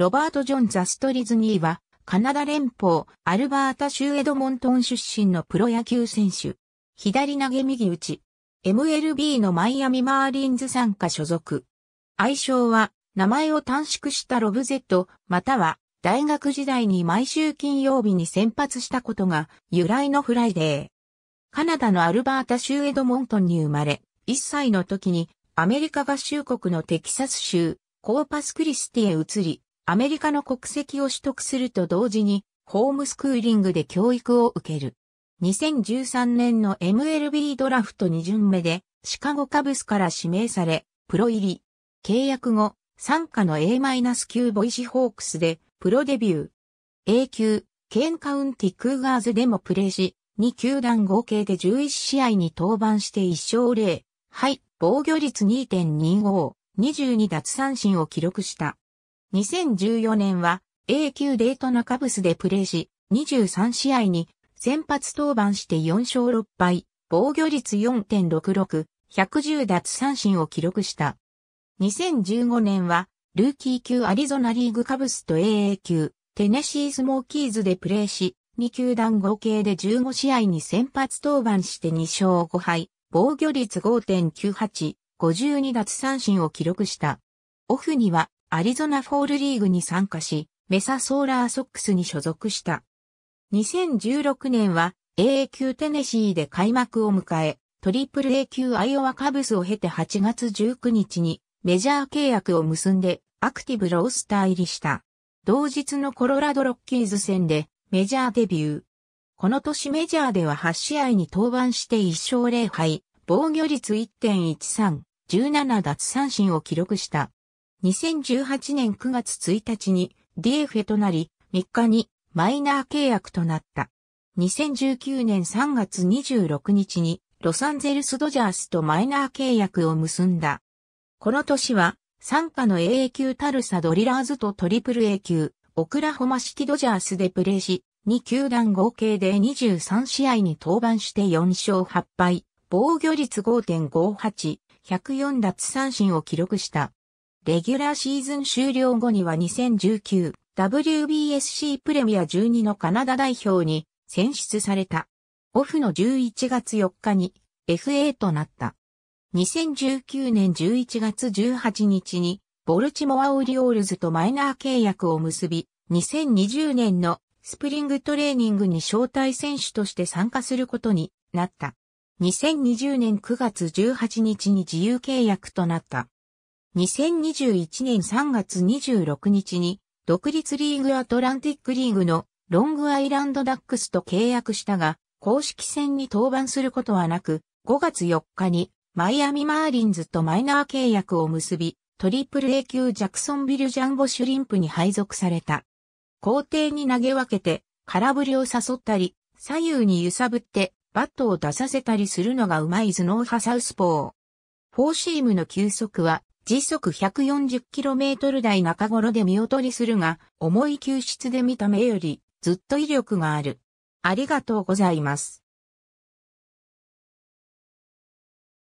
ロバート・ジョン・ザ・ストリズニーは、カナダ連邦、アルバータ州エドモントン出身のプロ野球選手。左投げ右打ち。MLB のマイアミマーリンズ参加所属。愛称は、名前を短縮したロブゼット、または、大学時代に毎週金曜日に先発したことが、由来のフライデー。カナダのアルバータ州エドモントンに生まれ、1歳の時に、アメリカ合衆国のテキサス州、コーパスクリスティへ移り、アメリカの国籍を取得すると同時に、ホームスクーリングで教育を受ける。2013年の MLB ドラフト2巡目で、シカゴカブスから指名され、プロ入り。契約後、参加の A-9 ボイシホークスで、プロデビュー。A 級、ケンカウンティクーガーズでもプレーし、2球団合計で11試合に登板して1勝0。はい、防御率2.25、22奪三振を記録した。2014年は A 級デートナカブスでプレーし、23試合に先発登板して4勝6敗、防御率4.66、110奪三振を記録した。2015年は、ルーキー級アリゾナリーグカブスと AA 級、テネシースモーキーズでプレーし、2球団合計で15試合に先発登板して2勝5敗、防御率5.98、52奪三振を記録した。オフにはアリゾナフォールリーグに参加し、メサソーラーソックスに所属した。2016年は AA 級テネシーで開幕を迎え、トリプル A 級アイオワカブスを経て8月19日にメジャー契約を結んでアクティブロースター入りした。同日のコロラドロッキーズ戦でメジャーデビュー。この年メジャーでは8試合に登板して1勝0敗、防御率1.13、17奪三振を記録した。2018年9月1日に DFA となり、3日にマイナー契約となった。2019年3月26日にロサンゼルスドジャースとマイナー契約を結んだ。この年は、参加の AA 級タルサドリラーズとトリプル A 級、オクラホマ式ドジャースでプレーし、2球団合計で23試合に登板して4勝8敗、防御率5.58、104奪三振を記録した。レギュラーシーズン終了後には 2019WBSC プレミア12のカナダ代表に選出された。オフの11月4日に FA となった。2019年11月18日にボルチモアオリオールズとマイナー契約を結び、2020年のスプリングトレーニングに招待選手として参加することになった。2020年9月18日に自由契約となった。2021年3月26日に、独立リーグアトランティックリーグのロングアイランドダックスと契約したが、公式戦に登板することはなく、5月4日にマイアミマーリンズとマイナー契約を結び、トリプル A 級ジャクソンビルジャンボシュリンプに配属された。校庭に投げ分けて、空振りを誘ったり、左右に揺さぶってバットを出させたりするのがうまい頭脳派サウスポー。フォーシームの球速は時速 140km 台中頃で見劣りするが、重い救出で見た目よりずっと威力がある。ありがとうございます。